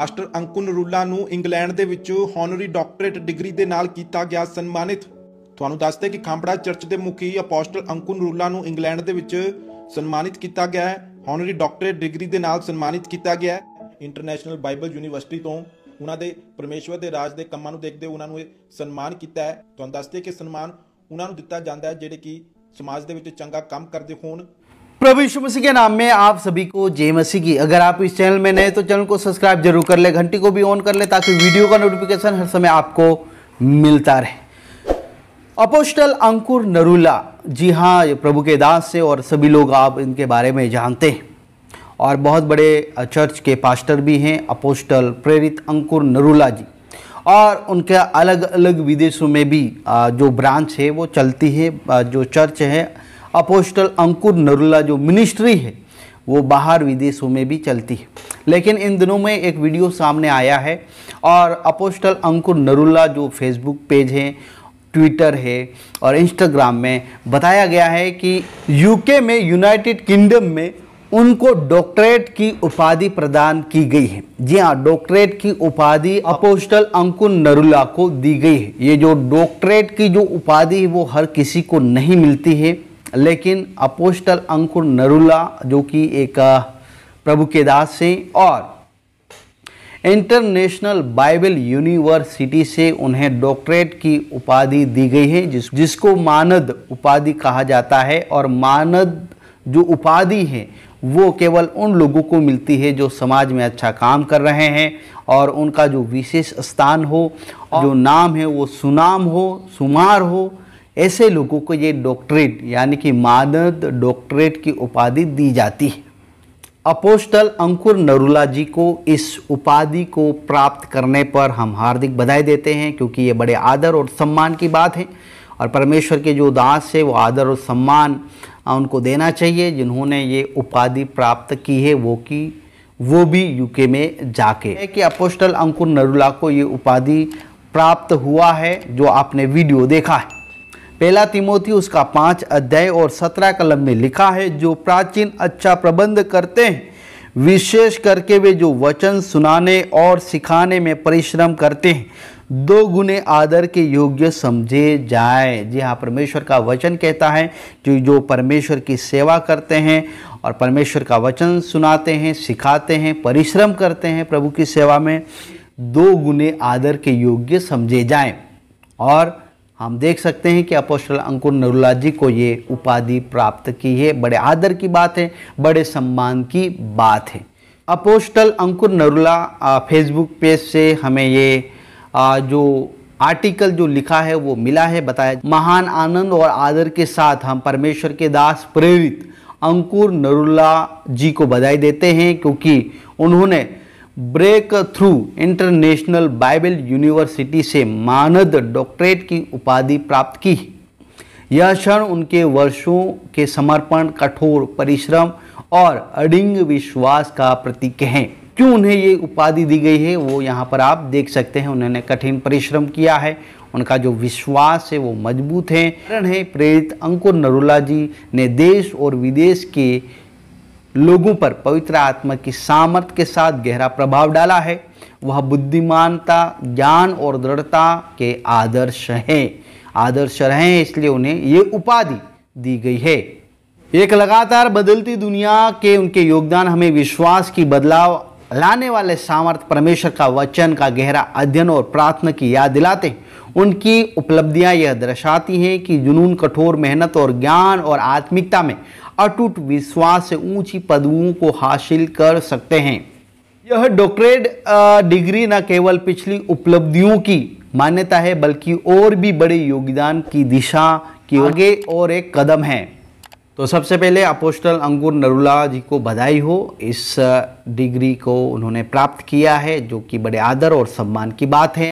master ਅੰਕੁਨ ਰੂਲਾ ਨੂੰ England ਦੇ ਵਿੱਚੋਂ ਹੌਨਰੀ ਡਾਕਟਰੇਟ ਡਿਗਰੀ ਦੇ ਨਾਲ ਕੀਤਾ ਗਿਆ ਸਨਮਾਨਿਤ ਤੁਹਾਨੂੰ ਦੱਸਦੇ ਕਿ ਖਾਂਪੜਾ ਚਰਚ ਦੇ ਮੁਖੀ ਅਪੋਸਟਲ ਅੰਕੁਨ ਰੂਲਾ ਨੂੰ ਇੰਗਲੈਂਡ ਦੇ ਵਿੱਚ ਸਨਮਾਨਿਤ ਕੀਤਾ ਗਿਆ ਹੈ ਹੌਨਰੀ ਡਾਕਟਰੇਟ ਡਿਗਰੀ ਦੇ ਨਾਲ ਸਨਮਾਨਿਤ ਕੀਤਾ ਗਿਆ ਹੈ ਇੰਟਰਨੈਸ਼ਨਲ ਬਾਈਬਲ ਯੂਨੀਵਰਸਿਟੀ ਤੋਂ ਉਹਨਾਂ ਦੇ ਪਰਮੇਸ਼ਵਰ ਦੇ ਰਾਜ ਦੇ ਕੰਮਾਂ ਨੂੰ ਦੇਖਦੇ ਉਹਨਾਂ ਨੂੰ ਇਹ ਸਨਮਾਨ ਕੀਤਾ ਹੈ ਤੁਹਾਨੂੰ ਦੱਸਦੇ ਕਿ ਸਨਮਾਨ ਉਹਨਾਂ ਨੂੰ ਦਿੱਤਾ ਜਾਂਦਾ ਹੈ ਜਿਹੜੇ ਕਿ ਸਮਾਜ ਦੇ ਵਿੱਚ ਚੰਗਾ ਕੰਮ ਕਰਦੇ ਹੋਣ प्रभु यीशु मसीह के नाम में आप सभी को जय मसीह की अगर आप इस चैनल में नए तो चैनल को सब्सक्राइब जरूर कर ले घंटी को भी ऑन कर ले ताकि वीडियो का नोटिफिकेशन हर समय आपको मिलता रहे अपोस्टल अंकुर नरूला जी हाँ ये प्रभु के दास से और सभी लोग आप इनके बारे में जानते हैं और बहुत बड़े चर्च के पास्टर भी हैं अपोस्टल प्रेरित अंकुर नरूला जी और उनके अलग अलग विदेशों में भी जो ब्रांच है वो चलती है जो चर्च है अपोस्टल अंकुर नरुला जो मिनिस्ट्री है वो बाहर विदेशों में भी चलती है लेकिन इन दिनों में एक वीडियो सामने आया है और अपोस्टल अंकुर नरुला जो फेसबुक पेज है ट्विटर है और इंस्टाग्राम में बताया गया है कि यूके में यूनाइटेड किंगडम में उनको डॉक्टरेट की उपाधि प्रदान की गई है जी हाँ डॉक्टरेट की उपाधि अपोस्टल अंकुर नरुला को दी गई है ये जो डॉक्टरेट की जो उपाधि है वो हर किसी को नहीं मिलती है लेकिन अपोस्टल अंकुर नरुला जो कि एक प्रभु के दास से और इंटरनेशनल बाइबल यूनिवर्सिटी से उन्हें डॉक्टरेट की उपाधि दी गई है जिस जिसको मानद उपाधि कहा जाता है और मानद जो उपाधि है वो केवल उन लोगों को मिलती है जो समाज में अच्छा काम कर रहे हैं और उनका जो विशेष स्थान हो जो नाम है वो सुनाम हो सुमार हो ऐसे लोगों को ये डॉक्टरेट यानी कि मानद डॉक्टरेट की उपाधि दी जाती है अपोस्टल अंकुर नरूला जी को इस उपाधि को प्राप्त करने पर हम हार्दिक बधाई देते हैं क्योंकि ये बड़े आदर और सम्मान की बात है और परमेश्वर के जो दास है वो आदर और सम्मान उनको देना चाहिए जिन्होंने ये उपाधि प्राप्त की है वो की वो भी यूके में जाके है कि अपोस्टल अंकुर नरूला को ये उपाधि प्राप्त हुआ है जो आपने वीडियो देखा है पहला तिमोथी उसका पाँच अध्याय और सत्रह कलम में लिखा है जो प्राचीन अच्छा प्रबंध करते हैं विशेष करके वे जो वचन सुनाने और सिखाने में परिश्रम करते हैं दो गुने आदर के योग्य समझे जाए जी हाँ परमेश्वर का वचन कहता है कि जो परमेश्वर की सेवा करते हैं और परमेश्वर का वचन सुनाते हैं सिखाते हैं परिश्रम करते हैं प्रभु की सेवा में दो गुने आदर के योग्य समझे जाए और हम देख सकते हैं कि अपोस्टल अंकुर नरुला जी को ये उपाधि प्राप्त की है बड़े आदर की बात है बड़े सम्मान की बात है apostle Ankur Narula Facebook page से हमें ये आ, जो आर्टिकल जो लिखा है वो मिला है बताया महान आनंद और आदर के साथ हम परमेश्वर के दास प्रेरित अंकुर नरुला जी को बधाई देते हैं क्योंकि उन्होंने Breakthrough International Bible University से मानद डॉक्टरेट की उपाधि प्राप्त की यह क्षण उनके वर्षों के समर्पण कठोर परिश्रम और अडिंग विश्वास का प्रतीक है क्यों उन्हें ये उपाधि दी गई है वो यहाँ पर आप देख सकते हैं उन्होंने कठिन परिश्रम किया है उनका जो विश्वास है वो मजबूत है कारण है प्रेरित अंकुर नरुला जी ने देश और विदेश के लोगों पर पवित्र आत्मा की सामर्थ्य के साथ गहरा प्रभाव डाला है वह बुद्धिमानता ज्ञान और दृढ़ता के आदर्श हैं आदर्श रहे इसलिए उन्हें ये उपाधि दी गई है एक लगातार बदलती दुनिया के उनके योगदान हमें विश्वास की बदलाव लाने वाले सामर्थ्य परमेश्वर का वचन का गहरा अध्ययन और प्रार्थना की याद दिलाते हैं उनकी उपलब्धियां यह दर्शाती हैं कि जुनून कठोर मेहनत और ज्ञान और आत्मिकता में अटूट विश्वास से ऊंची पदवों को हासिल कर सकते हैं यह डॉक्टरेट डिग्री न केवल पिछली उपलब्धियों की मान्यता है बल्कि और भी बड़े योगदान की दिशा की आगे और एक कदम है तो सबसे पहले अपोस्टल अंगूर नरुला जी को बधाई हो इस डिग्री को उन्होंने प्राप्त किया है जो कि बड़े आदर और सम्मान की बात है